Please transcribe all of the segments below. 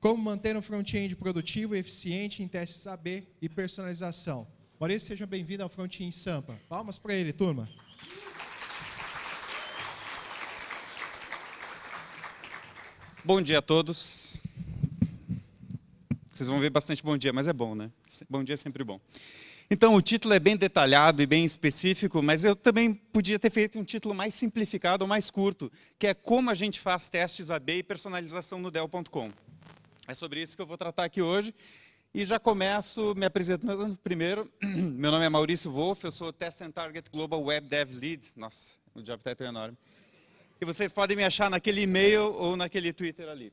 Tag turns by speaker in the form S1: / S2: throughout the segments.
S1: Como manter um front-end produtivo e eficiente em testes AB e personalização. Maurício, seja bem-vindo ao Front-end Sampa. Palmas para ele, turma. Bom dia a todos. Vocês vão ver bastante bom dia, mas é bom, né? Bom dia é sempre bom. Então, o título é bem detalhado e bem específico, mas eu também podia ter feito um título mais simplificado ou mais curto, que é Como a gente faz testes AB e personalização no Dell.com. É sobre isso que eu vou tratar aqui hoje. E já começo me apresentando primeiro. Meu nome é Maurício Wolff, eu sou Test and Target Global Web Dev Lead. Nossa, o job title é enorme. E vocês podem me achar naquele e-mail ou naquele Twitter ali.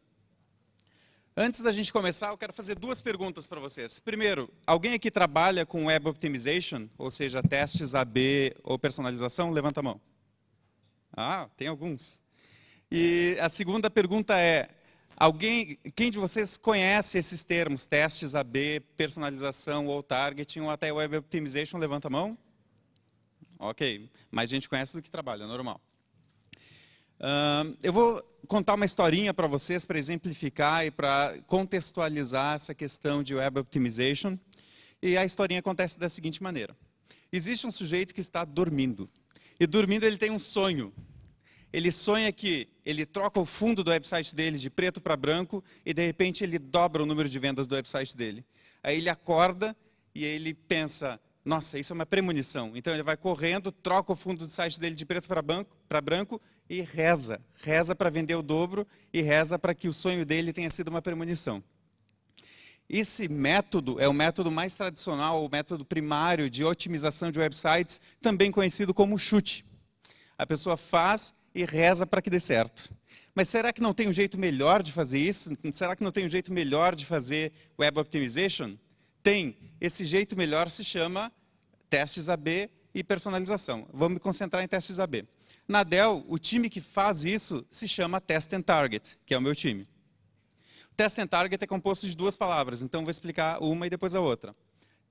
S1: Antes da gente começar, eu quero fazer duas perguntas para vocês. Primeiro, alguém aqui trabalha com Web Optimization, ou seja, testes AB ou personalização? Levanta a mão. Ah, tem alguns. E a segunda pergunta é, Alguém, quem de vocês conhece esses termos, testes AB, personalização ou targeting ou até web optimization? Levanta a mão. Ok, mais gente conhece do que trabalha, normal. Uh, eu vou contar uma historinha para vocês para exemplificar e para contextualizar essa questão de web optimization. E a historinha acontece da seguinte maneira: existe um sujeito que está dormindo e dormindo ele tem um sonho ele sonha que ele troca o fundo do website dele de preto para branco e de repente ele dobra o número de vendas do website dele. Aí ele acorda e ele pensa: nossa, isso é uma premonição. Então ele vai correndo, troca o fundo do site dele de preto para branco e reza. Reza para vender o dobro e reza para que o sonho dele tenha sido uma premonição. Esse método é o método mais tradicional, o método primário de otimização de websites, também conhecido como chute. A pessoa faz e reza para que dê certo. Mas será que não tem um jeito melhor de fazer isso? Será que não tem um jeito melhor de fazer web optimization? Tem. Esse jeito melhor se chama testes AB e personalização. Vamos me concentrar em testes AB. Na Dell, o time que faz isso se chama Test and Target, que é o meu time. O Test and Target é composto de duas palavras, então vou explicar uma e depois a outra.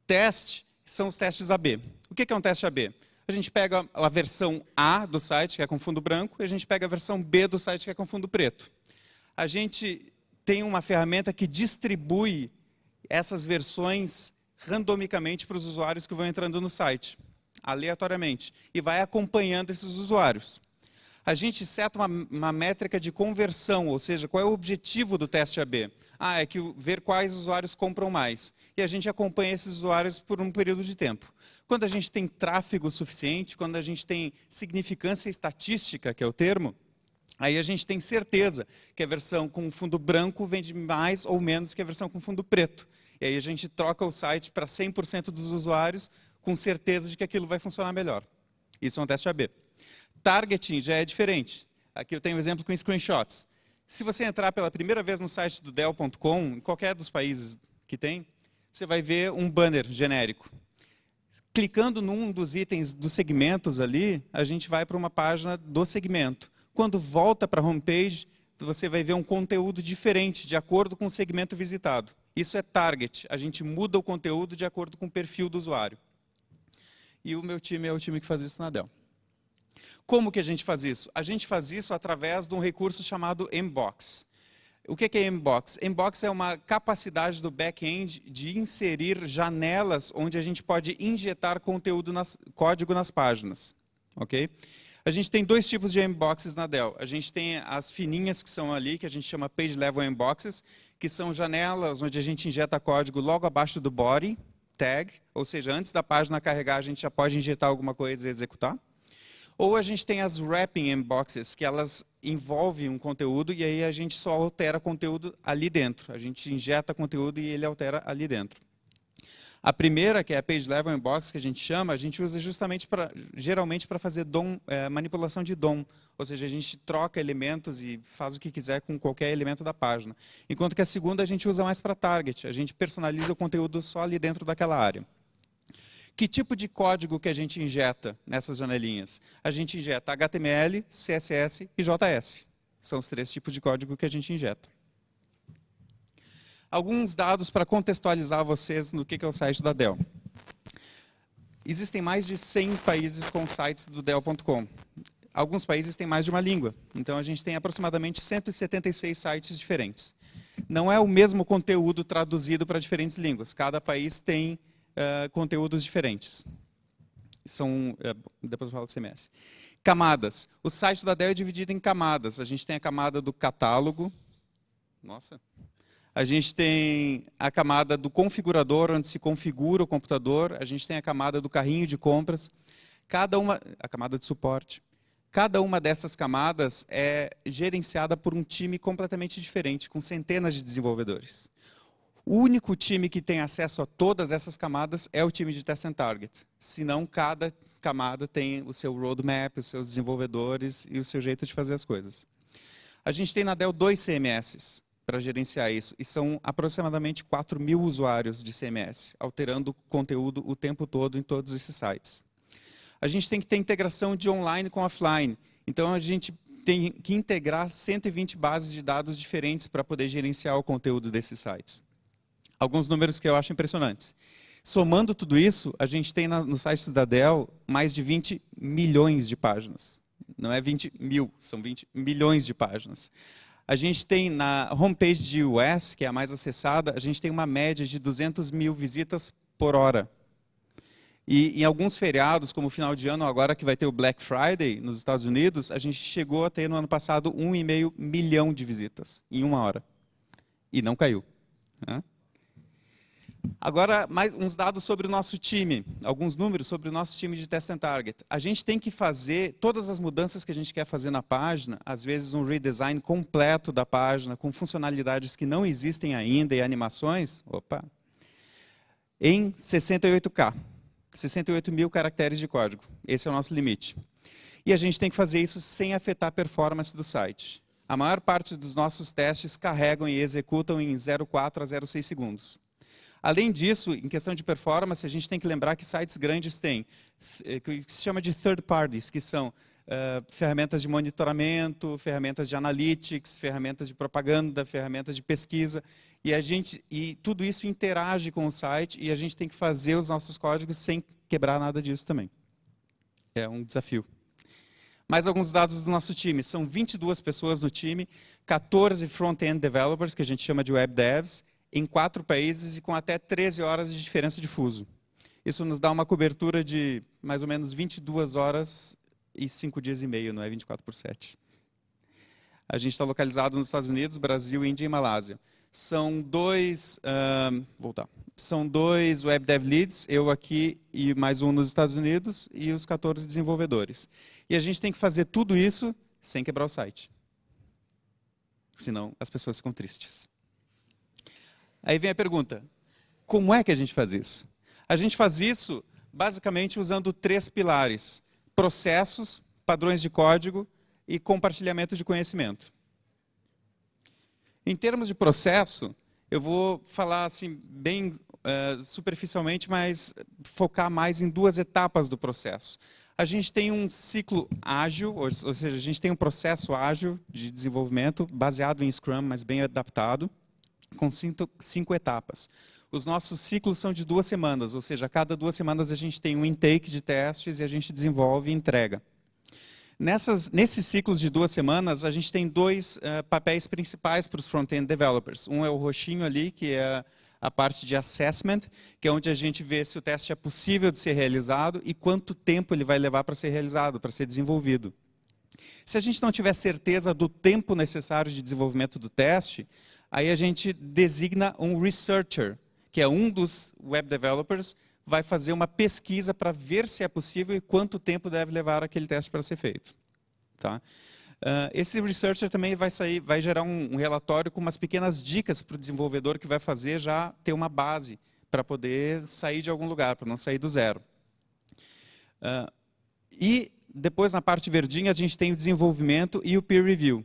S1: Test são os testes AB. O que é um teste AB? a gente pega a versão A do site, que é com fundo branco, e a gente pega a versão B do site, que é com fundo preto. A gente tem uma ferramenta que distribui essas versões randomicamente para os usuários que vão entrando no site, aleatoriamente, e vai acompanhando esses usuários a gente seta uma, uma, métrica de conversão, ou seja, qual é o objetivo do teste AB? Ah, é que ver quais usuários compram mais. E a gente acompanha esses usuários por um período de tempo. Quando a gente tem tráfego suficiente, quando a gente tem significância estatística, que é o termo, aí a gente tem certeza que a versão com fundo branco vende mais ou menos que a versão com fundo preto. E aí a gente troca o site para 100% dos usuários com certeza de que aquilo vai funcionar melhor. Isso é um teste AB targeting já é diferente. Aqui eu tenho um exemplo com screenshots. Se você entrar pela primeira vez no site do Dell.com, em qualquer dos países que tem, você vai ver um banner genérico. Clicando num dos itens dos segmentos ali, a gente vai para uma página do segmento. Quando volta para a homepage, você vai ver um conteúdo diferente, de acordo com o segmento visitado. Isso é target. A gente muda o conteúdo de acordo com o perfil do usuário. E o meu time é o time que faz isso na Dell. Como que a gente faz isso? A gente faz isso através de um recurso chamado Mbox. O que é Mbox? Mbox é uma capacidade do back-end de inserir janelas onde a gente pode injetar conteúdo nas, código nas páginas. Ok? A gente tem dois tipos de inboxes na Dell. A gente tem as fininhas que são ali, que a gente chama page level inboxes, que são janelas onde a gente injeta código logo abaixo do body tag, ou seja, antes da página carregar, a gente já pode injetar alguma coisa e executar. Ou a gente tem as wrapping boxes, que elas envolvem um conteúdo e aí a gente só altera conteúdo ali dentro. A gente injeta conteúdo e ele altera ali dentro. A primeira, que é a Page Level Inbox, que a gente chama, a gente usa justamente para, geralmente para fazer dom, é, manipulação de DOM. Ou seja, a gente troca elementos e faz o que quiser com qualquer elemento da página. Enquanto que a segunda a gente usa mais para target, a gente personaliza o conteúdo só ali dentro daquela área. Que tipo de código que a gente injeta nessas janelinhas? A gente injeta HTML, CSS e JS. São os três tipos de código que a gente injeta. Alguns dados para contextualizar vocês no que é o site da Dell. Existem mais de 100 países com sites do Dell.com. Alguns países têm mais de uma língua. Então, a gente tem aproximadamente 176 sites diferentes. Não é o mesmo conteúdo traduzido para diferentes línguas. Cada país tem eh, conteúdos diferentes. São, uh, depois eu falo do CMS. Camadas. O site da Dell é dividido em camadas. A gente tem a camada do catálogo. Nossa. A gente tem a camada do configurador, onde se configura o computador. A gente tem a camada do carrinho de compras. Cada uma, a camada de suporte. Cada uma dessas camadas é gerenciada por um time completamente diferente, com centenas de desenvolvedores. O único time que tem acesso a todas essas camadas é o time de Test and Target. Senão, cada camada tem o seu roadmap, os seus desenvolvedores e o seu jeito de fazer as coisas. A gente tem na Dell dois CMS para gerenciar isso, e são aproximadamente 4 mil usuários de CMS, alterando conteúdo o tempo todo em todos esses sites. A gente tem que ter integração de online com offline, então a gente tem que integrar 120 bases de dados diferentes para poder gerenciar o conteúdo desses sites alguns números que eu acho impressionantes. Somando tudo isso, a gente tem na, no site da Dell mais de 20 milhões de páginas. Não é 20 mil, são 20 milhões de páginas. A gente tem na homepage de US, que é a mais acessada, a gente tem uma média de 200 mil visitas por hora. E em alguns feriados, como o final de ano, agora que vai ter o Black Friday nos Estados Unidos, a gente chegou a ter no ano passado 1,5 milhão de visitas em uma hora. E não caiu. Né? Agora, mais uns dados sobre o nosso time, alguns números sobre o nosso time de Test and Target. A gente tem que fazer todas as mudanças que a gente quer fazer na página, às vezes um redesign completo da página, com funcionalidades que não existem ainda e animações, opa, em 68K, 68 mil caracteres de código. Esse é o nosso limite. E a gente tem que fazer isso sem afetar a performance do site. A maior parte dos nossos testes carregam e executam em 0,4 a 0,6 segundos. Além disso, em questão de performance, a gente tem que lembrar que sites grandes têm eh, que se chama de third parties, que são uh, ferramentas de monitoramento, ferramentas de analytics, ferramentas de propaganda, ferramentas de pesquisa. E, a gente, e tudo isso interage com o site e a gente tem que fazer os nossos códigos sem quebrar nada disso também. É um desafio. Mais alguns dados do nosso time. São 22 pessoas no time, 14 front-end developers, que a gente chama de web devs, em quatro países e com até 13 horas de diferença de fuso. Isso nos dá uma cobertura de mais ou menos 22 horas e 5 dias e meio, não é 24 por 7. A gente está localizado nos Estados Unidos, Brasil, Índia e Malásia. São dois, uh, voltar. São dois web dev leads, eu aqui e mais um nos Estados Unidos e os 14 desenvolvedores. E a gente tem que fazer tudo isso sem quebrar o site. Senão as pessoas ficam tristes. Aí vem a pergunta: como é que a gente faz isso? A gente faz isso basicamente usando três pilares: processos, padrões de código e compartilhamento de conhecimento. Em termos de processo, eu vou falar assim bem uh, superficialmente, mas focar mais em duas etapas do processo. A gente tem um ciclo ágil, ou seja, a gente tem um processo ágil de desenvolvimento baseado em Scrum, mas bem adaptado com cinco, cinco etapas. Os nossos ciclos são de duas semanas, ou seja, a cada duas semanas a gente tem um intake de testes e a gente desenvolve e entrega. Nessas, nesses ciclos de duas semanas, a gente tem dois uh, papéis principais para os front-end developers. Um é o roxinho ali, que é a parte de assessment, que é onde a gente vê se o teste é possível de ser realizado e quanto tempo ele vai levar para ser realizado, para ser desenvolvido. Se a gente não tiver certeza do tempo necessário de desenvolvimento do teste, aí a gente designa um researcher, que é um dos web developers, vai fazer uma pesquisa para ver se é possível e quanto tempo deve levar aquele teste para ser feito. Tá? Uh, esse researcher também vai, sair, vai gerar um, um relatório com umas pequenas dicas para o desenvolvedor que vai fazer já ter uma base para poder sair de algum lugar, para não sair do zero. Uh, e depois, na parte verdinha, a gente tem o desenvolvimento e o peer review.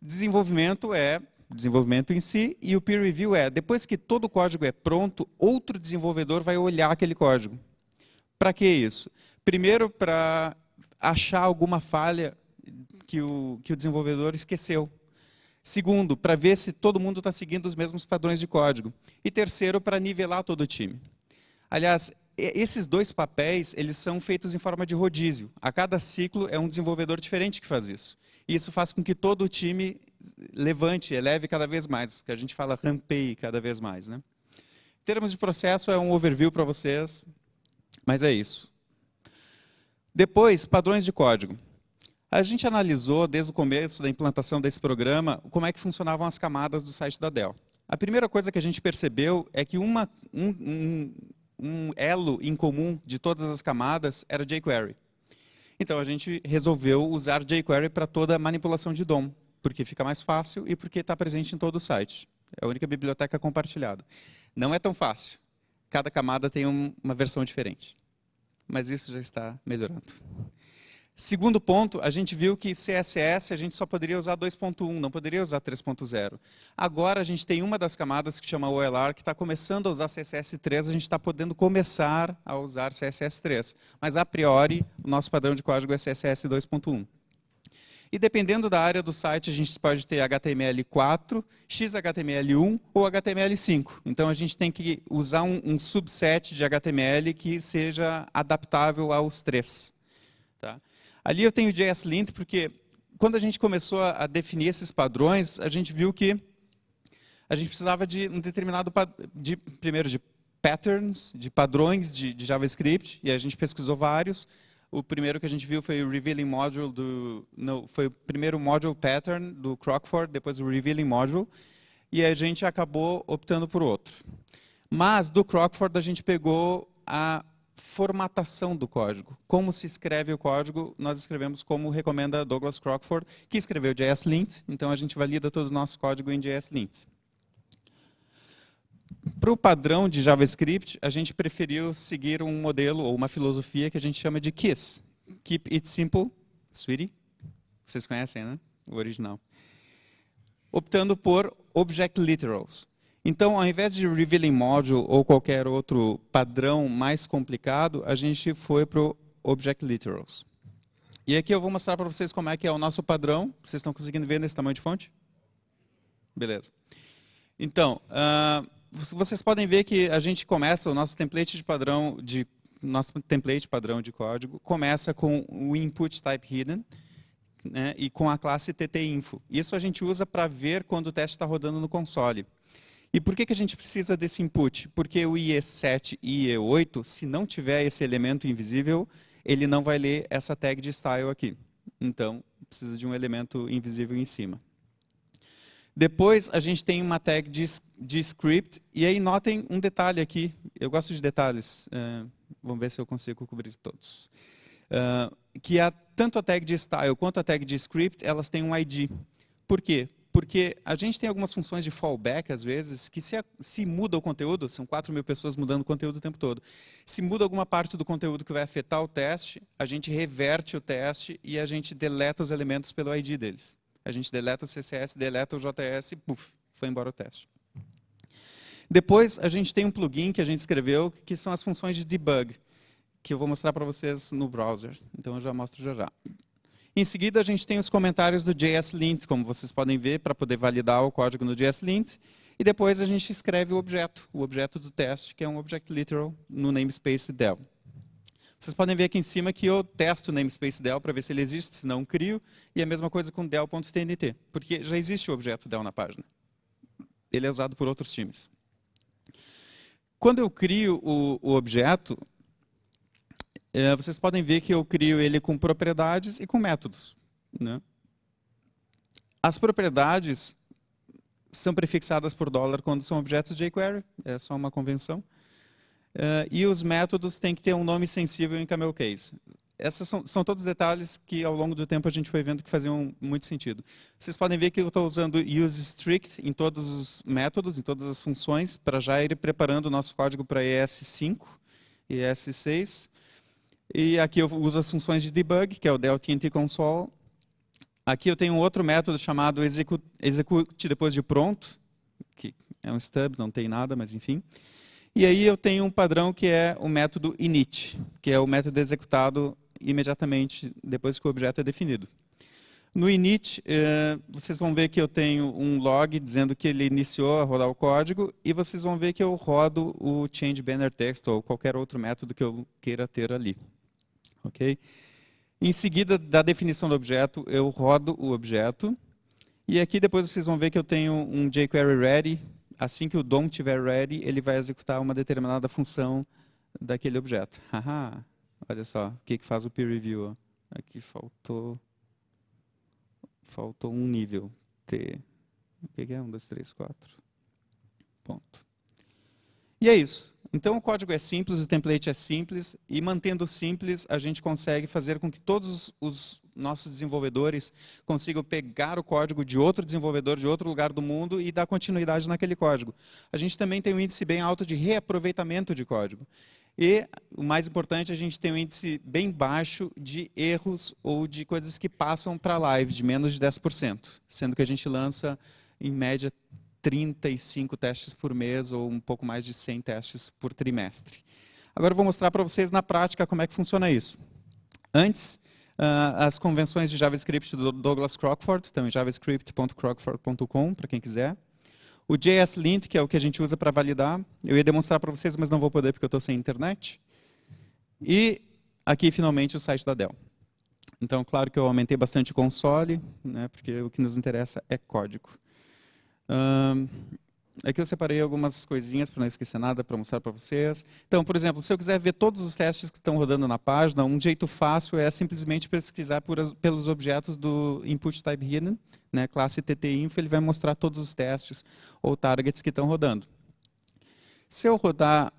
S1: Desenvolvimento é desenvolvimento em si, e o peer review é, depois que todo o código é pronto, outro desenvolvedor vai olhar aquele código. Para que isso? Primeiro, para achar alguma falha que o, que o desenvolvedor esqueceu. Segundo, para ver se todo mundo está seguindo os mesmos padrões de código. E terceiro, para nivelar todo o time. Aliás, esses dois papéis, eles são feitos em forma de rodízio. A cada ciclo é um desenvolvedor diferente que faz isso. E isso faz com que todo o time levante, eleve cada vez mais, que a gente fala rampeie cada vez mais. Né? Em termos de processo, é um overview para vocês, mas é isso. Depois, padrões de código. A gente analisou desde o começo da implantação desse programa como é que funcionavam as camadas do site da Dell. A primeira coisa que a gente percebeu é que uma, um, um, um elo em comum de todas as camadas era jQuery. Então a gente resolveu usar jQuery para toda a manipulação de DOM porque fica mais fácil e porque está presente em todo o site. É a única biblioteca compartilhada. Não é tão fácil. Cada camada tem um, uma versão diferente. Mas isso já está melhorando. Segundo ponto, a gente viu que CSS a gente só poderia usar 2.1, não poderia usar 3.0. Agora a gente tem uma das camadas que chama OLR, que está começando a usar CSS3, a gente está podendo começar a usar CSS3. Mas a priori, o nosso padrão de código é CSS 2.1. E dependendo da área do site, a gente pode ter HTML4, XHTML1 ou HTML5. Então a gente tem que usar um, um subset de HTML que seja adaptável aos três. Tá? Ali eu tenho JSLint porque quando a gente começou a, a definir esses padrões, a gente viu que a gente precisava de um determinado, de, primeiro de patterns, de padrões de, de JavaScript, e a gente pesquisou vários, o primeiro que a gente viu foi o Revealing Module, do, foi o primeiro Module Pattern do Crockford, depois o Revealing Module, e a gente acabou optando por outro. Mas do Crockford a gente pegou a formatação do código. Como se escreve o código, nós escrevemos como recomenda Douglas Crockford, que escreveu JSLint, então a gente valida todo o nosso código em JSLint para o padrão de JavaScript, a gente preferiu seguir um modelo ou uma filosofia que a gente chama de KISS. Keep it simple, sweetie. Vocês conhecem, né? O original. Optando por Object Literals. Então, ao invés de Revealing Module ou qualquer outro padrão mais complicado, a gente foi para o Object Literals. E aqui eu vou mostrar para vocês como é que é o nosso padrão. Vocês estão conseguindo ver nesse tamanho de fonte? Beleza. Então, uh, vocês podem ver que a gente começa o nosso template de padrão de nosso template padrão de código começa com o input type hidden né, e com a classe ttinfo. Isso a gente usa para ver quando o teste está rodando no console. E por que, que a gente precisa desse input? Porque o IE7 e IE8, se não tiver esse elemento invisível, ele não vai ler essa tag de style aqui. Então, precisa de um elemento invisível em cima. Depois a gente tem uma tag de, de script, e aí notem um detalhe aqui, eu gosto de detalhes, uh, vamos ver se eu consigo cobrir todos. Uh, que a, tanto a tag de style quanto a tag de script, elas têm um ID. Por quê? Porque a gente tem algumas funções de fallback, às vezes, que se, se muda o conteúdo, são 4 mil pessoas mudando o conteúdo o tempo todo, se muda alguma parte do conteúdo que vai afetar o teste, a gente reverte o teste e a gente deleta os elementos pelo ID deles a gente deleta o CSS, deleta o JS, puf, foi embora o teste. Depois, a gente tem um plugin que a gente escreveu, que são as funções de debug, que eu vou mostrar para vocês no browser. Então, eu já mostro já já. Em seguida, a gente tem os comentários do JSLint, como vocês podem ver, para poder validar o código no JSLint. E depois a gente escreve o objeto, o objeto do teste, que é um Object Literal no namespace dela. Vocês podem ver aqui em cima que eu testo o namespace del para ver se ele existe, se não, crio. E a mesma coisa com del.tnt, porque já existe o objeto del na página. Ele é usado por outros times. Quando eu crio o, o objeto, é, vocês podem ver que eu crio ele com propriedades e com métodos. Né? As propriedades são prefixadas por dólar quando são objetos jQuery, é só uma convenção. Uh, e os métodos têm que ter um nome sensível em camel case. Esses são, são, todos detalhes que ao longo do tempo a gente foi vendo que faziam muito sentido. Vocês podem ver que eu estou usando use strict em todos os métodos, em todas as funções, para já ir preparando o nosso código para ES5 e ES6. E aqui eu uso as funções de debug, que é o DLTNT console. Aqui eu tenho um outro método chamado execute, execute depois de pronto, que é um stub, não tem nada, mas enfim. E aí eu tenho um padrão que é o método init, que é o método executado imediatamente depois que o objeto é definido. No init, eh, vocês vão ver que eu tenho um log dizendo que ele iniciou a rodar o código e vocês vão ver que eu rodo o change banner text ou qualquer outro método que eu queira ter ali. Ok? Em seguida da definição do objeto, eu rodo o objeto. E aqui depois vocês vão ver que eu tenho um jQuery ready assim que o DOM estiver ready, ele vai executar uma determinada função daquele objeto. Haha, olha só, o que, que faz o peer review? Aqui faltou, faltou um nível, T. O que, que é? 1, 2, 3, 4. Ponto. E é isso. Então o código é simples, o template é simples, e mantendo simples, a gente consegue fazer com que todos os nossos desenvolvedores consigam pegar o código de outro desenvolvedor de outro lugar do mundo e dar continuidade naquele código. A gente também tem um índice bem alto de reaproveitamento de código. E, o mais importante, a gente tem um índice bem baixo de erros ou de coisas que passam para live, de menos de 10%, sendo que a gente lança, em média, 35 testes por mês ou um pouco mais de 100 testes por trimestre. Agora eu vou mostrar para vocês na prática como é que funciona isso. Antes, ah, as convenções de JavaScript do Douglas Crockford, então javascript.crockford.com, para quem quiser. O JSLint, que é o que a gente usa para validar. Eu ia demonstrar para vocês, mas não vou poder porque eu estou sem internet. E aqui, finalmente, o site da Dell. Então, claro que eu aumentei bastante o console, né, porque o que nos interessa é código aqui é eu separei algumas coisinhas para não esquecer nada para mostrar para vocês. Então, por exemplo, se eu quiser ver todos os testes que estão rodando na página, um jeito fácil é simplesmente pesquisar por, pelos objetos do input type hidden, né, classe tt-info, ele vai mostrar todos os testes ou targets que estão rodando. Se eu rodar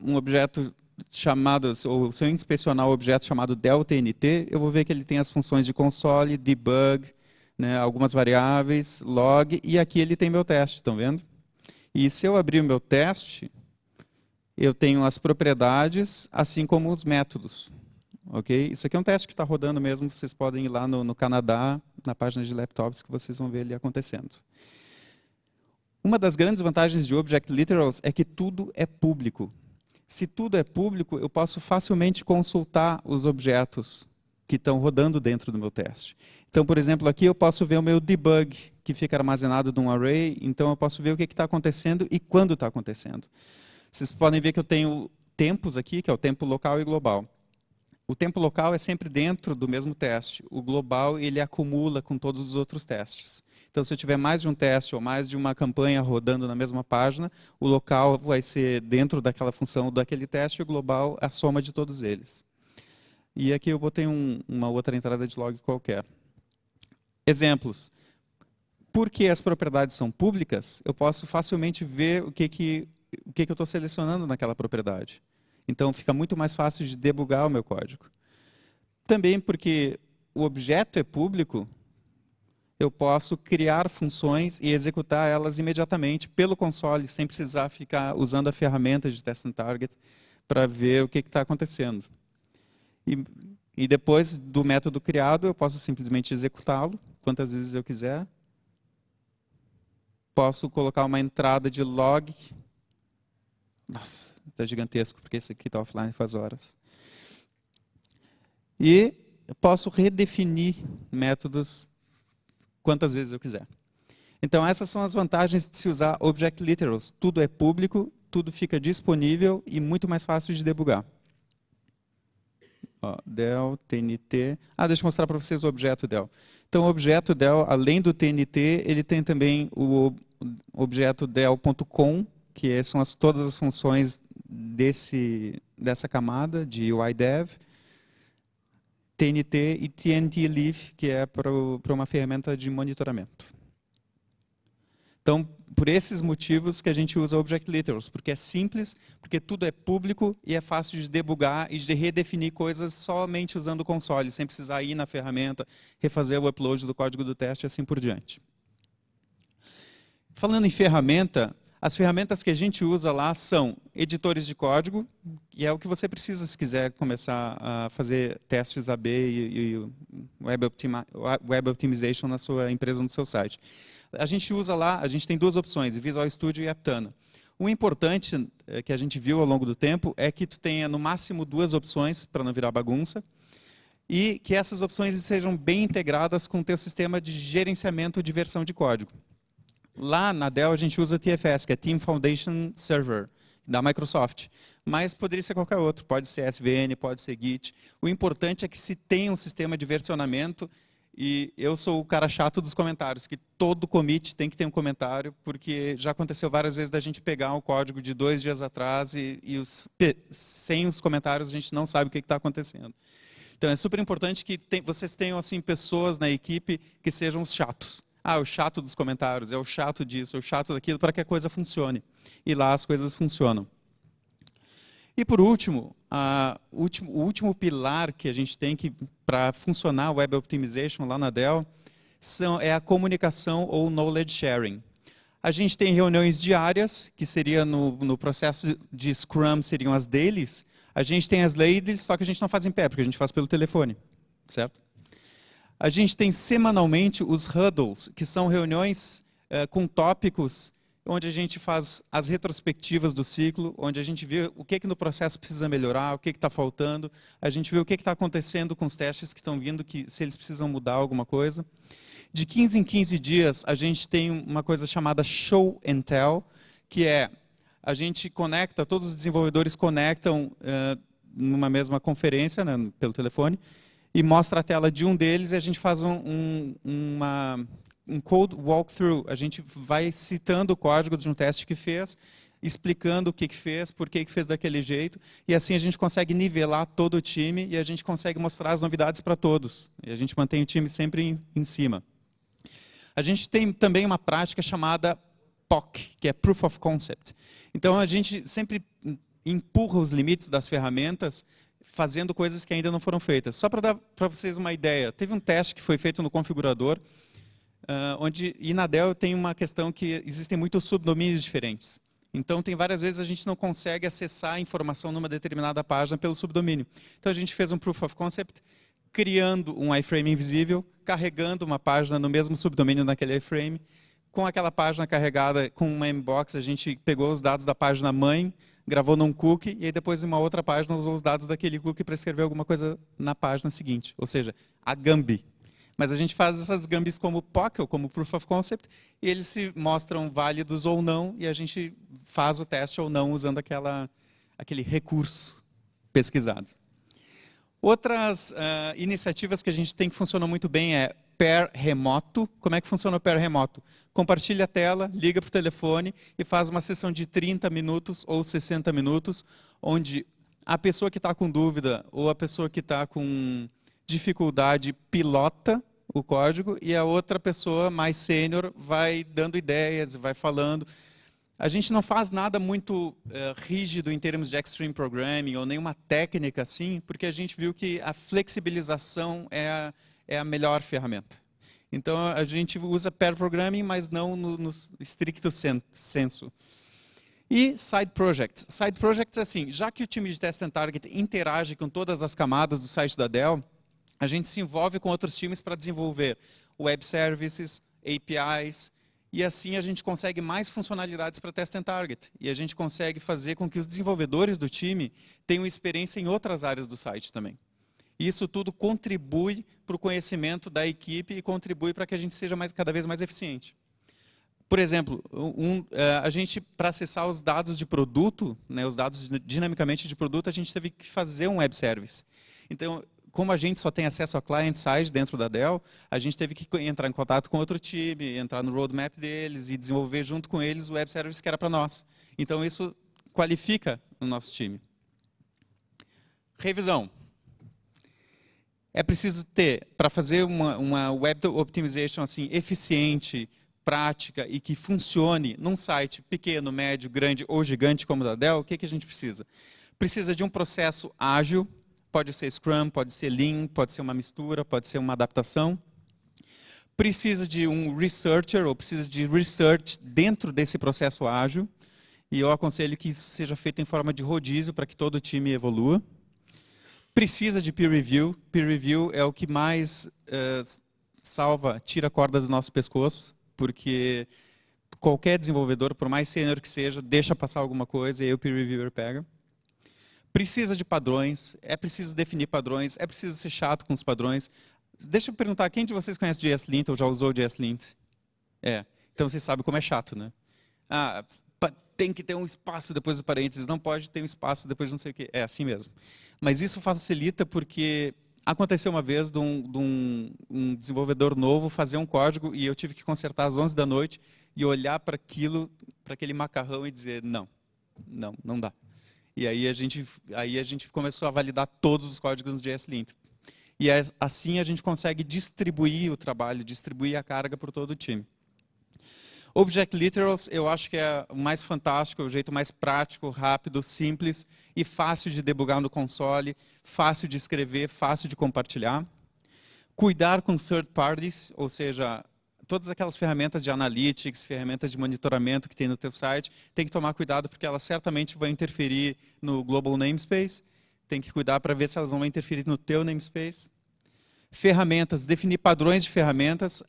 S1: um objeto chamado, ou se eu inspecionar o um objeto chamado delta-nt, eu vou ver que ele tem as funções de console, debug, né, algumas variáveis, log, e aqui ele tem meu teste, estão vendo? E se eu abrir o meu teste, eu tenho as propriedades, assim como os métodos. Okay? Isso aqui é um teste que está rodando mesmo, vocês podem ir lá no, no Canadá, na página de laptops, que vocês vão ver ele acontecendo. Uma das grandes vantagens de Object Literals é que tudo é público. Se tudo é público, eu posso facilmente consultar os objetos que estão rodando dentro do meu teste. Então, por exemplo, aqui eu posso ver o meu debug, que fica armazenado num array, então eu posso ver o que é está acontecendo e quando está acontecendo. Vocês podem ver que eu tenho tempos aqui, que é o tempo local e global. O tempo local é sempre dentro do mesmo teste. O global, ele acumula com todos os outros testes. Então, se eu tiver mais de um teste ou mais de uma campanha rodando na mesma página, o local vai ser dentro daquela função daquele teste e o global é a soma de todos eles. E aqui eu botei um, uma outra entrada de log qualquer. Exemplos. Porque as propriedades são públicas, eu posso facilmente ver o que, que, o que, que eu estou selecionando naquela propriedade. Então fica muito mais fácil de debugar o meu código. Também porque o objeto é público, eu posso criar funções e executar elas imediatamente pelo console, sem precisar ficar usando a ferramenta de test and target para ver o que está acontecendo. E, e depois do método criado, eu posso simplesmente executá-lo quantas vezes eu quiser. Posso colocar uma entrada de log. Nossa, está gigantesco, porque esse aqui está offline faz horas. E posso redefinir métodos quantas vezes eu quiser. Então, essas são as vantagens de se usar Object Literals. Tudo é público, tudo fica disponível e muito mais fácil de debugar. Ó, TNT. Ah, deixa eu mostrar para vocês o objeto Dell. Então, o objeto Dell, além do TNT, ele tem também o objeto Dell.com, que é, são as, todas as funções desse, dessa camada de Dev, TNT e TNT Leaf, que é para uma ferramenta de monitoramento. Então, por esses motivos que a gente usa Object Literals, porque é simples, porque tudo é público e é fácil de debugar e de redefinir coisas somente usando o console, sem precisar ir na ferramenta, refazer o upload do código do teste e assim por diante. Falando em ferramenta, as ferramentas que a gente usa lá são editores de código, e é o que você precisa se quiser começar a fazer testes AB e, e web, optima, web Optimization na sua empresa, no seu site. A gente usa lá, a gente tem duas opções, Visual Studio e Aptana. O importante eh, que a gente viu ao longo do tempo é que tu tenha no máximo duas opções para não virar bagunça e que essas opções sejam bem integradas com o teu sistema de gerenciamento de versão de código. Lá na Dell a gente usa TFS, que é Team Foundation Server, da Microsoft. Mas poderia ser qualquer outro, pode ser SVN, pode ser Git. O importante é que se tenha um sistema de versionamento e eu sou o cara chato dos comentários, que todo commit tem que ter um comentário, porque já aconteceu várias vezes da gente pegar um código de dois dias atrás e, e os, sem os comentários a gente não sabe o que está acontecendo. Então é super importante que tem, vocês tenham assim pessoas na equipe que sejam os chatos. Ah, é o chato dos comentários, é o chato disso, é o chato daquilo, para que a coisa funcione. E lá as coisas funcionam. E por último, a, o, último o último pilar que a gente tem que para funcionar a Web Optimization lá na Dell são, é a comunicação ou knowledge sharing. A gente tem reuniões diárias, que seria no, no processo de Scrum, seriam as deles. A gente tem as ladies, só que a gente não faz em pé, porque a gente faz pelo telefone, certo? A gente tem semanalmente os huddles, que são reuniões eh, com tópicos onde a gente faz as retrospectivas do ciclo, onde a gente vê o que, que no processo precisa melhorar, o que está faltando, a gente vê o que está acontecendo com os testes que estão vindo, que se eles precisam mudar alguma coisa. De 15 em 15 dias, a gente tem uma coisa chamada show and tell, que é a gente conecta, todos os desenvolvedores conectam uh, numa mesma conferência, né, pelo telefone, e mostra a tela de um deles e a gente faz um, um, uma, um code walkthrough. A gente vai citando o código de um teste que fez, explicando o que, que fez, por que, que fez daquele jeito, e assim a gente consegue nivelar todo o time e a gente consegue mostrar as novidades para todos. E a gente mantém o time sempre em, em cima. A gente tem também uma prática chamada POC, que é Proof of Concept. Então a gente sempre empurra os limites das ferramentas fazendo coisas que ainda não foram feitas. Só para dar para vocês uma ideia, teve um teste que foi feito no configurador, uh, onde e na Dell tem uma questão que existem muitos subdomínios diferentes. Então, tem várias vezes a gente não consegue acessar a informação numa determinada página pelo subdomínio. Então, a gente fez um proof of concept, criando um iframe invisível, carregando uma página no mesmo subdomínio naquele iframe. Com aquela página carregada com uma inbox, a gente pegou os dados da página mãe, gravou num cookie, e aí depois em uma outra página usou os dados daquele cookie para escrever alguma coisa na página seguinte, ou seja, a Gambi. Mas a gente faz essas Gambis como POC, ou como Proof of Concept, e eles se mostram válidos ou não, e a gente faz o teste ou não usando aquela, aquele recurso pesquisado. Outras uh, iniciativas que a gente tem que funcionam muito bem é pair remoto. Como é que funciona o pair remoto? Compartilha a tela, liga para o telefone e faz uma sessão de 30 minutos ou 60 minutos, onde a pessoa que está com dúvida ou a pessoa que está com dificuldade pilota o código e a outra pessoa mais sênior vai dando ideias, vai falando. A gente não faz nada muito eh, rígido em termos de extreme programming ou nenhuma técnica assim, porque a gente viu que a flexibilização é a, é a melhor ferramenta. Então a gente usa pair programming, mas não no, no estricto senso. E side projects. Side projects é assim, já que o time de test and target interage com todas as camadas do site da Dell, a gente se envolve com outros times para desenvolver web services, APIs, e assim a gente consegue mais funcionalidades para test and target. E a gente consegue fazer com que os desenvolvedores do time tenham experiência em outras áreas do site também. Isso tudo contribui para o conhecimento da equipe e contribui para que a gente seja mais, cada vez mais eficiente. Por exemplo, um, é, a gente, para acessar os dados de produto, né, os dados dinamicamente de produto, a gente teve que fazer um web service. Então, como a gente só tem acesso a client side dentro da Dell, a gente teve que entrar em contato com outro time, entrar no roadmap deles e desenvolver junto com eles o web service que era para nós. Então, isso qualifica o nosso time. Revisão é preciso ter, para fazer uma, uma web optimization assim, eficiente, prática e que funcione num site pequeno, médio, grande ou gigante como o da Dell, o que, que a gente precisa? Precisa de um processo ágil, pode ser Scrum, pode ser Lean, pode ser uma mistura, pode ser uma adaptação. Precisa de um researcher, ou precisa de research dentro desse processo ágil, e eu aconselho que isso seja feito em forma de rodízio para que todo o time evolua precisa de peer review. Peer review é o que mais eh, salva, tira a corda do nosso pescoço, porque qualquer desenvolvedor, por mais senior que seja, deixa passar alguma coisa e aí o peer reviewer pega. Precisa de padrões, é preciso definir padrões, é preciso ser chato com os padrões. Deixa eu perguntar, quem de vocês conhece JSLint ou já usou JSLint? É, então vocês sabem como é chato, né? Ah, tem que ter um espaço depois do parênteses, não pode ter um espaço depois de não sei o quê. É assim mesmo. Mas isso facilita porque aconteceu uma vez de, um, de um, um desenvolvedor novo fazer um código e eu tive que consertar às 11 da noite e olhar para aquilo, para aquele macarrão e dizer, não, não, não dá. E aí a gente, aí a gente começou a validar todos os códigos no JS Lint. E é, assim a gente consegue distribuir o trabalho, distribuir a carga por todo o time. Object Literals eu acho que é o mais fantástico, é o jeito mais prático, rápido, simples e fácil de debugar no console, fácil de escrever, fácil de compartilhar. Cuidar com third parties, ou seja, todas aquelas ferramentas de analytics, ferramentas de monitoramento que tem no teu site, tem que tomar cuidado porque elas certamente vão interferir no global namespace. Tem que cuidar para ver se elas vão interferir no teu namespace. Ferramentas, definir padrões de ferramentas.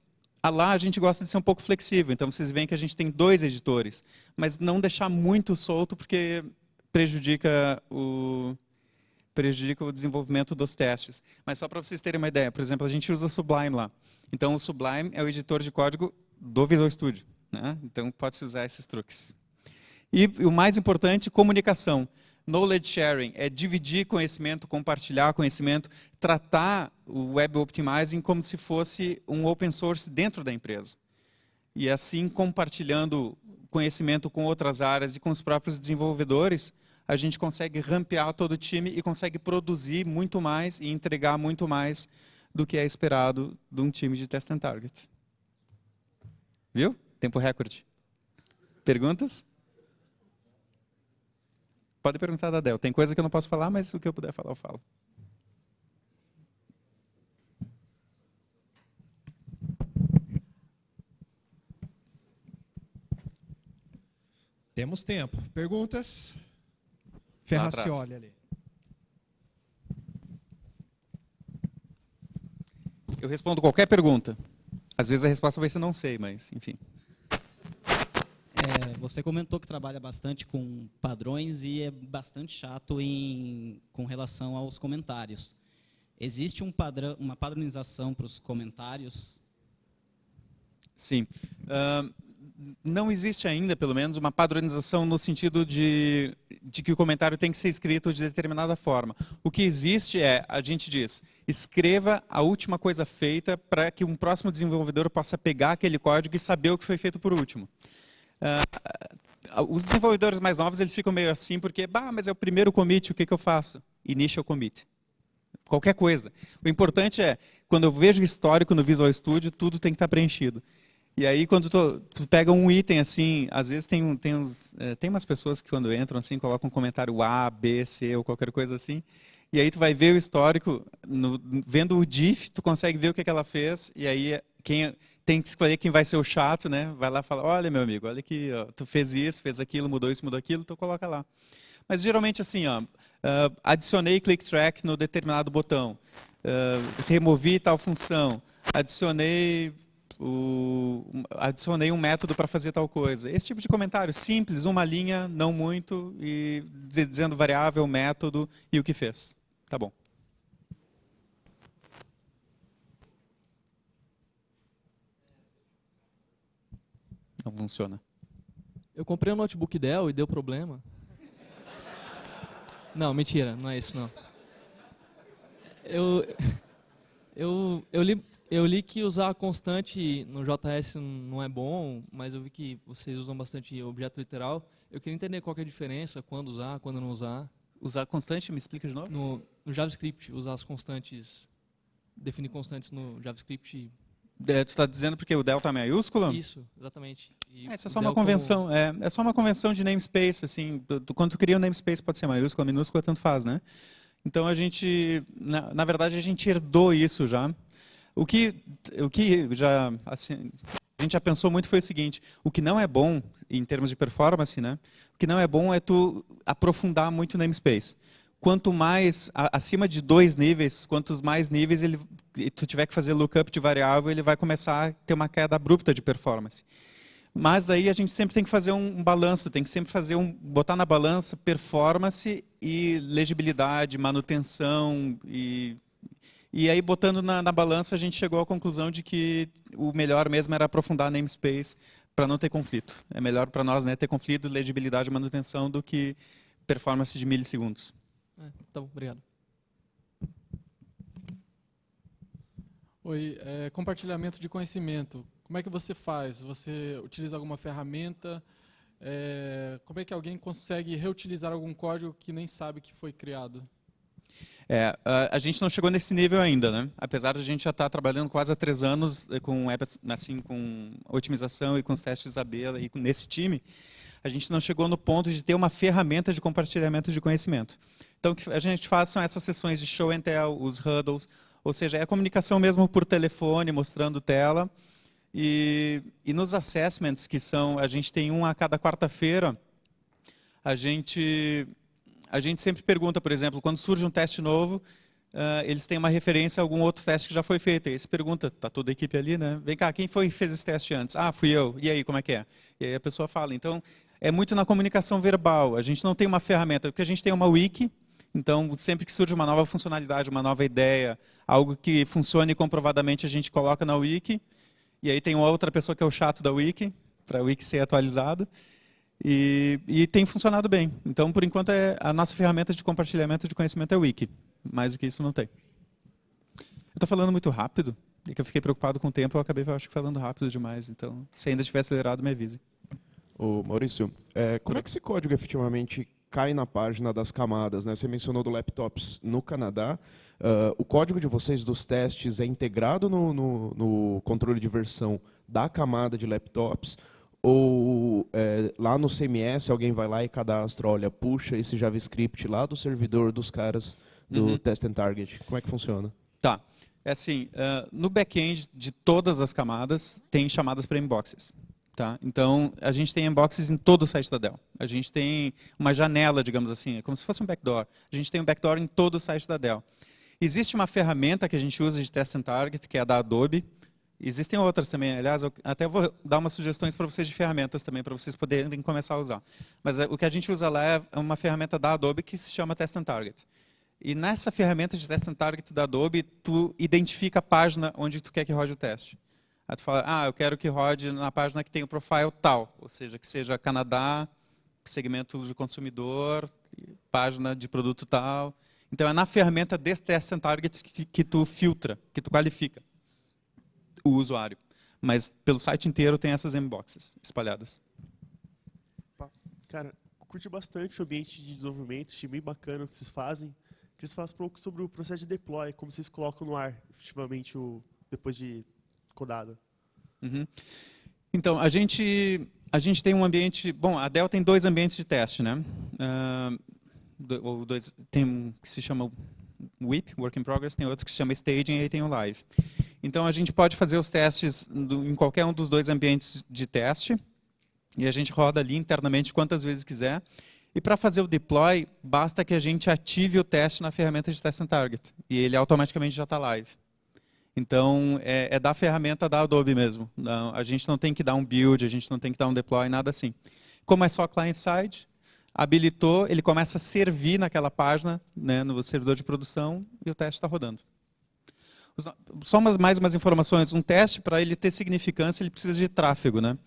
S1: A ah, lá a gente gosta de ser um pouco flexível, então vocês veem que a gente tem dois editores, mas não deixar muito solto porque prejudica o prejudica o desenvolvimento dos testes. Mas só para vocês terem uma ideia, por exemplo, a gente usa Sublime lá. Então o Sublime é o editor de código do Visual Studio, né? Então pode se usar esses truques. E o mais importante, comunicação knowledge sharing, é dividir conhecimento, compartilhar conhecimento, tratar o web optimizing como se fosse um open source dentro da empresa. E assim, compartilhando conhecimento com outras áreas e com os próprios desenvolvedores, a gente consegue rampear todo o time e consegue produzir muito mais e entregar muito mais do que é esperado de um time de test and target. Viu? Tempo recorde. Perguntas? Pode perguntar da Dell. Tem coisa que eu não posso falar, mas o que eu puder falar, eu falo. Temos tempo. Perguntas? Ferracioli ali. Eu respondo qualquer pergunta. Às vezes a resposta vai ser não sei, mas enfim. Você comentou que trabalha bastante com padrões e é bastante chato em, com relação aos comentários. Existe um padrão, uma padronização para os comentários? Sim. Uh, não existe ainda, pelo menos, uma padronização no sentido de, de que o comentário tem que ser escrito de determinada forma. O que existe é, a gente diz, escreva a última coisa feita para que um próximo desenvolvedor possa pegar aquele código e saber o que foi feito por último. Uh, os desenvolvedores mais novos, eles ficam meio assim, porque, bah, mas é o primeiro commit, o que, que eu faço? Initial commit. Qualquer coisa. O importante é, quando eu vejo o histórico no Visual Studio, tudo tem que estar tá preenchido. E aí, quando tu, tu pega um item, assim, às vezes tem, tem, uns, é, tem umas pessoas que quando entram, assim, colocam um comentário A, B, C ou qualquer coisa assim, e aí tu vai ver o histórico, no, vendo o diff, tu consegue ver o que, que ela fez, e aí quem tem que escolher quem vai ser o chato, né? Vai lá e fala, olha meu amigo, olha que tu fez isso, fez aquilo, mudou isso, mudou aquilo, tu coloca lá. Mas geralmente assim, ó, ah, adicionei click track no determinado botão, ah, removi tal função, adicionei o, adicionei um método para fazer tal coisa. Esse tipo de comentário, simples, uma linha, não muito, e dizendo variável, método e o que fez. Tá bom. não funciona? Eu comprei um notebook Dell e deu problema. Não, mentira, não é isso não. Eu, eu, eu, li, eu li que usar constante no JS não é bom, mas eu vi que vocês usam bastante objeto literal. Eu queria entender qual que é a diferença, quando usar, quando não usar. Usar constante, me explica de novo? No, no JavaScript, usar as constantes, definir constantes no JavaScript está é, dizendo porque o delta tá é maiúsculo? Isso, exatamente. E Essa é, é só uma convenção, como... é, é só uma convenção de namespace, assim, quando tu cria um namespace pode ser maiúscula, minúscula, tanto faz, né? Então a gente, na, na verdade, a gente herdou isso já. O que, o que já, assim, a gente já pensou muito foi o seguinte, o que não é bom, em termos de performance, né? O que não é bom é tu aprofundar muito o namespace quanto mais, acima de dois níveis, quantos mais níveis ele, tu tiver que fazer lookup de variável, ele vai começar a ter uma queda abrupta de performance. Mas aí a gente sempre tem que fazer um, balanço, tem que sempre fazer um, botar na balança performance e legibilidade, manutenção e e aí, botando na, na, balança, a gente chegou à conclusão de que o melhor mesmo era aprofundar a namespace para não ter conflito. É melhor para nós né, ter conflito, legibilidade e manutenção do que performance de milissegundos. É, tá bom, obrigado. Oi, é, compartilhamento de conhecimento. Como é que você faz? Você utiliza alguma ferramenta? É, como é que alguém consegue reutilizar algum código que nem sabe que foi criado? É, a, gente não chegou nesse nível ainda, né? Apesar de a gente já estar tá trabalhando quase há três anos eh, com, assim, com otimização e com os testes AB e nesse time, a gente não chegou no ponto de ter uma ferramenta de compartilhamento de conhecimento. Então, que a gente faça essas sessões de show and tell, os huddles, ou seja, é a comunicação mesmo por telefone, mostrando tela. E, e nos assessments, que são, a gente tem um a cada quarta-feira, a gente, a gente sempre pergunta, por exemplo, quando surge um teste novo, uh, eles têm uma referência a algum outro teste que já foi feito. E eles pergunta, está toda a equipe ali, né? Vem cá, quem foi fez esse teste antes? Ah, fui eu. E aí, como é que é? E aí a pessoa fala. Então, é muito na comunicação verbal. A gente não tem uma ferramenta, porque a gente tem uma wiki, então sempre que surge uma nova funcionalidade, uma nova ideia, algo que funcione comprovadamente, a gente coloca na wiki. E aí tem outra pessoa que é o chato da wiki, para a wiki ser atualizada. E, e, tem funcionado bem. Então, por enquanto, é a nossa ferramenta de compartilhamento de conhecimento é a wiki. Mais do que isso não tem. estou falando muito rápido, e é que eu fiquei preocupado com o tempo, eu acabei, eu acho, falando rápido demais. Então, se ainda tiver acelerado, me avise. Maurício, é, como é que esse código efetivamente cai na página das camadas? Né? Você mencionou do laptops no Canadá. Uh, o código de vocês dos testes é integrado no, no, no controle de versão da camada de laptops? Ou é, lá no CMS alguém vai lá e cadastra, olha, puxa esse JavaScript lá do servidor dos caras do uhum. Test and Target? Como é que funciona? Tá. É assim, uh, no back-end de todas as camadas tem chamadas para inboxes. Tá? Então, a gente tem inboxes em todo o site da Dell. A gente tem uma janela, digamos assim, é como se fosse um backdoor. A gente tem um backdoor em todo o site da Dell. Existe uma ferramenta que a gente usa de test and target, que é a da Adobe. Existem outras também, aliás, eu até vou dar umas sugestões para vocês de ferramentas também, para vocês poderem começar a usar. Mas eh, o que a gente usa lá é uma ferramenta da Adobe que se chama Test and Target. E nessa ferramenta de Test and Target da Adobe, tu identifica a página onde tu quer que rode o teste. Aí tu fala, ah, eu quero que rode na página que tem o profile tal, ou seja, que seja Canadá, segmento de consumidor, página de produto tal. Então é na ferramenta desse test and targets que, que tu filtra, que tu qualifica o usuário. Mas pelo site inteiro tem essas inboxes espalhadas. Cara, curti bastante o ambiente de desenvolvimento, achei bem bacana o que vocês fazem. Queria que vocês falassem um pouco sobre o processo de deploy, como vocês colocam no ar, efetivamente, o, depois de codado. Uhum. Então, a gente, a gente tem um ambiente... Bom, a Dell tem dois ambientes de teste, né? Uh, dois, tem um que se chama WIP, Work in Progress, tem outro que se chama Staging e aí tem o Live. Então, a gente pode fazer os testes do, em qualquer um dos dois ambientes de teste e a gente roda ali internamente quantas vezes quiser. E para fazer o deploy, basta que a gente ative o teste na ferramenta de Test and Target e ele automaticamente já está live. Então, é, é da ferramenta da Adobe mesmo. Não, a gente não tem que dar um build, a gente não tem que dar um deploy, nada assim. Como é só client-side, habilitou, ele começa a servir naquela página, né, no servidor de produção, e o teste está rodando. Só umas, mais umas informações. Um teste, para ele ter significância, ele precisa de tráfego. Né?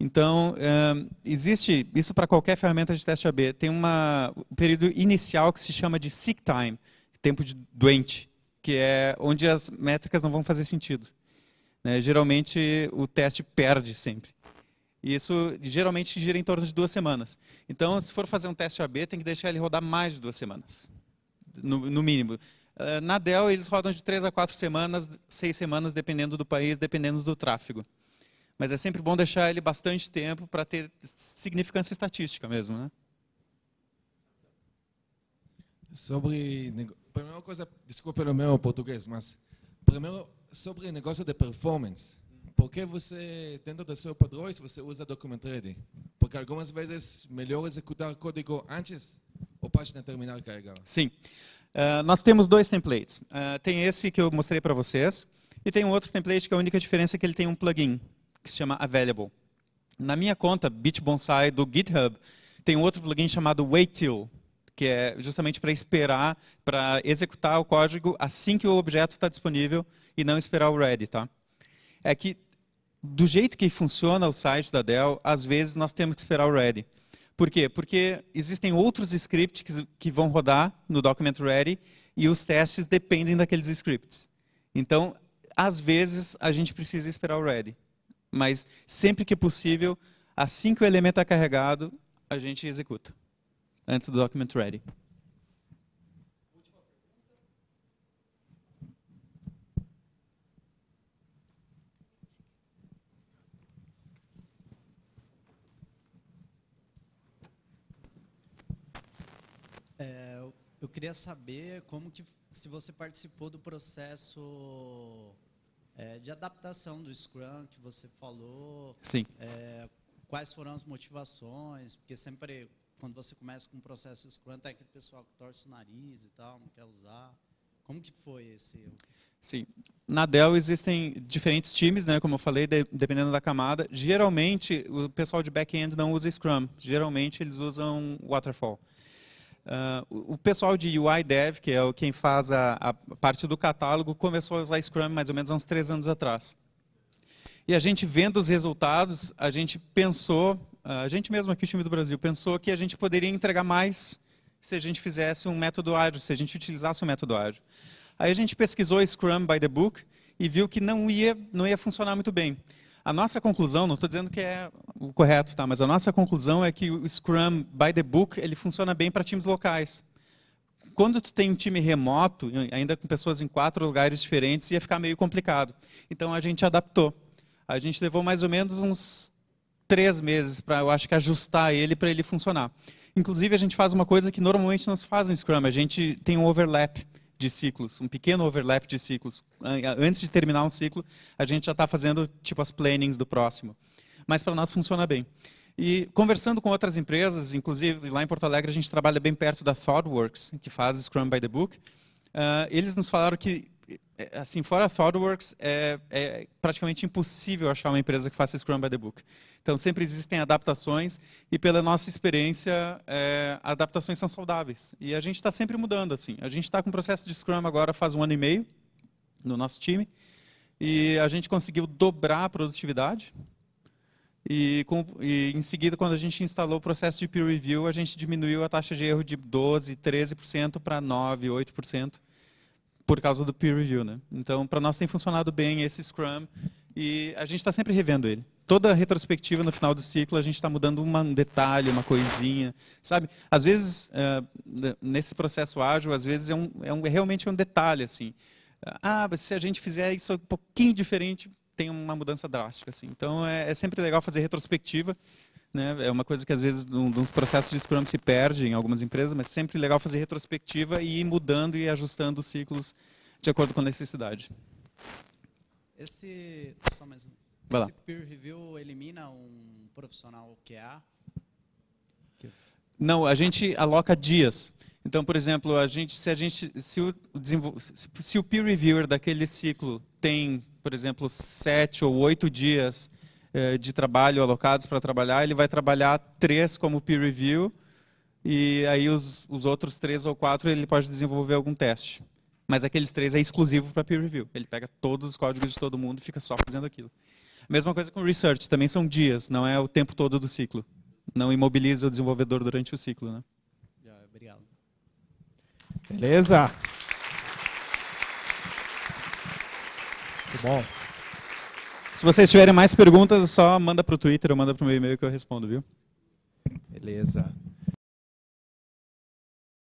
S1: Então, eh, existe isso para qualquer ferramenta de teste AB. Tem uma, um período inicial que se chama de sick time, tempo de doente que é onde as métricas não vão fazer sentido. Né? Geralmente o teste perde sempre. E isso geralmente gira em torno de duas semanas. Então, se for fazer um teste AB, tem que deixar ele rodar mais de duas semanas, no, no mínimo. Eh, na Dell, eles rodam de três a quatro semanas, seis semanas, dependendo do país, dependendo do tráfego. Mas é sempre bom deixar ele bastante tempo para ter significância estatística mesmo. Né? Sobre primeira coisa, desculpa pelo meu português, mas primeiro sobre negócio de performance. Por que você, dentro do seu padrões, você usa documentary? Porque algumas vezes melhor executar código antes ou página terminar carregar. Sim. Uh, nós temos dois templates. Uh, tem esse que eu mostrei para vocês e tem um outro template que é a única diferença é que ele tem um plugin que se chama Available. Na minha conta, Bitbonsai do GitHub, tem um outro plugin chamado Till que é justamente para esperar, para executar o código assim que o objeto está disponível e não esperar o ready, tá? É que do jeito que funciona o site da Dell, às vezes nós temos que esperar o ready. Por quê? Porque existem outros scripts que, que vão rodar no document ready e os testes dependem daqueles scripts. Então, às vezes a gente precisa esperar o ready, mas sempre que possível, assim que o elemento é carregado, a gente executa antes do document ready. É, eu queria saber como que se você participou do processo é, de adaptação do Scrum que você falou. Sim. É, quais foram as motivações? Porque sempre quando você começa com um processo Scrum, tem aquele pessoal que torce o nariz e tal, não quer usar. Como que foi esse? Sim. Na Dell existem diferentes times, né, como eu falei, de, dependendo da camada. Geralmente, o pessoal de back-end não usa Scrum. Geralmente, eles usam Waterfall. Uh, o pessoal de UI Dev, que é o quem faz a, a, parte do catálogo, começou a usar Scrum mais ou menos há uns três anos atrás. E a gente vendo os resultados, a gente pensou ah, a gente mesmo aqui, o time do Brasil, pensou que a gente poderia entregar mais se a gente fizesse um método ágil, se a gente utilizasse um método ágil. Aí a gente pesquisou Scrum by the book e viu que não ia, não ia funcionar muito bem. A nossa conclusão, não estou dizendo que é o correto, tá? mas a nossa conclusão é que o Scrum by the book ele funciona bem para times locais. Quando tu tem um time remoto, ainda com pessoas em quatro lugares diferentes, ia ficar meio complicado. Então a gente adaptou. A gente levou mais ou menos uns três meses para, eu acho que, ajustar ele para ele funcionar. Inclusive, a gente faz uma coisa que normalmente não se faz no Scrum, a gente tem um overlap de ciclos, um pequeno overlap de ciclos. Antes de terminar um ciclo, a gente já está fazendo tipo as plannings do próximo. Mas para nós funciona bem. E conversando com outras empresas, inclusive lá em Porto Alegre a gente trabalha bem perto da ThoughtWorks, que faz Scrum by the Book, uh, eles nos falaram que é, é, assim, fora a ThoughtWorks, é, é, praticamente impossível achar uma empresa que faça Scrum by the Book. Então, sempre existem adaptações e, pela nossa experiência, é, adaptações são saudáveis. E a gente está sempre mudando, assim. A gente está com o processo de Scrum agora faz um ano e meio, no nosso time, e a gente conseguiu dobrar a produtividade. E, com, e em seguida, quando a gente instalou o processo de peer review, a gente diminuiu a taxa de erro de 12%, 13% para 9%, 8% por causa do peer review. Né? Então, para nós tem funcionado bem esse Scrum e a gente está sempre revendo ele. Toda retrospectiva no final do ciclo, a gente está mudando uma, um detalhe, uma coisinha, sabe? Às vezes, uh, nesse processo ágil, às vezes é, um, é, um, é realmente um detalhe, assim. Ah, mas se a gente fizer isso um pouquinho diferente, tem uma mudança drástica. Assim. Então é, é, sempre legal fazer retrospectiva. Né? É uma coisa que às vezes nos processos de Scrum se perde em algumas empresas, mas é sempre legal fazer retrospectiva e ir mudando e ajustando os ciclos de acordo com a necessidade. Esse, só mais um. Vai Esse peer review elimina um profissional QA? É é Não, a gente aloca dias. Então, por exemplo, a gente, se, a gente, se, o, se o peer reviewer daquele ciclo tem, por exemplo, sete ou oito dias eh, de trabalho alocados para trabalhar, ele vai trabalhar três como peer review e aí os, os outros três ou quatro ele pode desenvolver algum teste. Mas aqueles três é exclusivo para peer review. Ele pega todos os códigos de todo mundo e fica só fazendo aquilo. Mesma coisa com research, também são dias, não é o tempo todo do ciclo. Não imobiliza o desenvolvedor durante o ciclo. Né? Obrigado. Beleza? Muito bom. Se vocês tiverem mais perguntas, só manda para o Twitter ou manda para o meu e-mail que eu respondo, viu? Beleza.